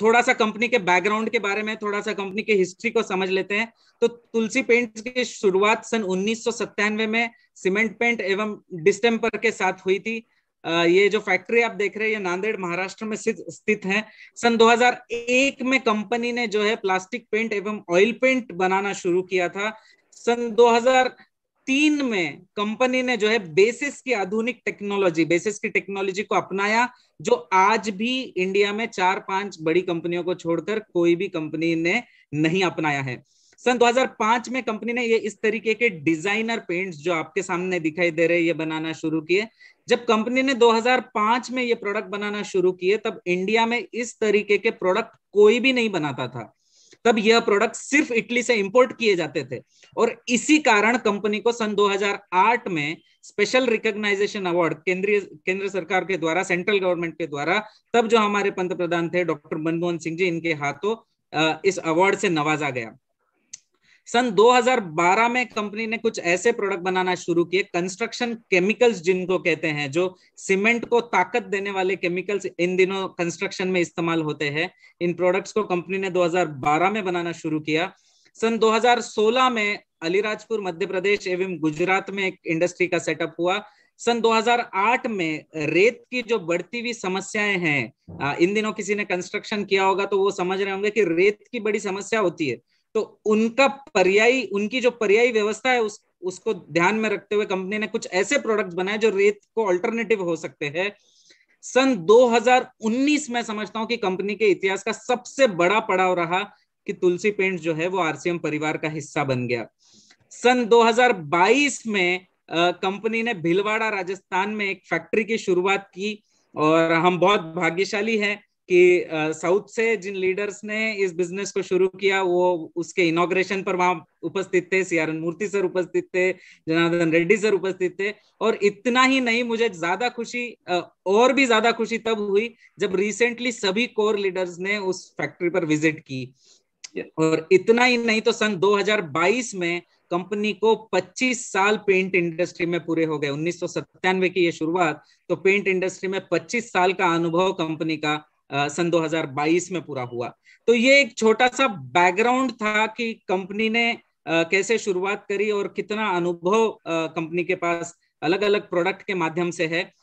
थोड़ा सा कंपनी के बैकग्राउंड के बारे में थोड़ा सा कंपनी के हिस्ट्री को समझ लेते हैं तो तुलसी पेंट्स की शुरुआत सन उन्नीस में सीमेंट पेंट एवं डिस्टेम्पर के साथ हुई थी ये जो फैक्ट्री आप देख रहे हैं ये नांदेड़ महाराष्ट्र में स्थित है सन 2001 में कंपनी ने जो है प्लास्टिक पेंट एवं ऑयल पेंट बनाना शुरू किया था सन तीन में कंपनी ने जो है बेसिस की आधुनिक टेक्नोलॉजी बेसिस की टेक्नोलॉजी को अपनाया जो आज भी इंडिया में चार पांच बड़ी कंपनियों को छोड़कर कोई भी कंपनी ने नहीं अपनाया है सन 2005 में कंपनी ने ये इस तरीके के डिजाइनर पेंट्स जो आपके सामने दिखाई दे रहे ये बनाना शुरू किए जब कंपनी ने 2005 में ये प्रोडक्ट बनाना शुरू किए तब इंडिया में इस तरीके के प्रोडक्ट कोई भी नहीं बनाता था तब यह प्रोडक्ट सिर्फ इटली से इंपोर्ट किए जाते थे और इसी कारण कंपनी को सन 2008 में स्पेशल रिकॉग्नाइजेशन अवार्ड केंद्रीय केंद्र सरकार के द्वारा सेंट्रल गवर्नमेंट के द्वारा तब जो हमारे पंत प्रधान थे डॉक्टर मनमोहन सिंह जी इनके हाथों इस अवार्ड से नवाजा गया सन 2012 में कंपनी ने कुछ ऐसे प्रोडक्ट बनाना शुरू किए कंस्ट्रक्शन केमिकल्स जिनको कहते हैं जो सीमेंट को ताकत देने वाले केमिकल्स इन दिनों कंस्ट्रक्शन में इस्तेमाल होते हैं इन प्रोडक्ट्स को कंपनी ने 2012 में बनाना शुरू किया सन 2016 में अलीराजपुर मध्य प्रदेश एवं गुजरात में एक इंडस्ट्री का सेटअप हुआ सन 2008 में रेत की जो बढ़ती हुई समस्याएं हैं इन दिनों किसी ने कंस्ट्रक्शन किया होगा तो वो समझ रहे होंगे कि रेत की बड़ी समस्या होती है तो उनका पर्यायी उनकी जो पर्यायी व्यवस्था है उस उसको ध्यान में रखते हुए कंपनी ने कुछ ऐसे प्रोडक्ट्स बनाए जो रेत को अल्टरनेटिव हो सकते हैं सन 2019 में समझता हूं कि कंपनी के इतिहास का सबसे बड़ा पड़ाव रहा कि तुलसी पेंट जो है वो आरसीएम परिवार का हिस्सा बन गया सन 2022 में कंपनी ने भिलवाड़ा राजस्थान में एक फैक्ट्री की शुरुआत की और हम बहुत भाग्यशाली हैं कि साउथ से जिन लीडर्स ने इस बिजनेस को शुरू किया वो उसके इनोग्रेशन पर वहां उपस्थित थे सी आर मूर्ति सर उपस्थित थे जनार्दन रेड्डी सर उपस्थित थे और इतना ही नहीं मुझे ज्यादा खुशी और भी ज्यादा खुशी तब हुई जब रिसेंटली सभी कोर लीडर्स ने उस फैक्ट्री पर विजिट की और इतना ही नहीं तो सन 2022 में कंपनी को 25 साल पेंट इंडस्ट्री में पूरे हो गए उन्नीस की ये शुरुआत तो पेंट इंडस्ट्री में 25 साल का अनुभव कंपनी का सन 2022 में पूरा हुआ तो ये एक छोटा सा बैकग्राउंड था कि कंपनी ने कैसे शुरुआत करी और कितना अनुभव कंपनी के पास अलग अलग प्रोडक्ट के माध्यम से है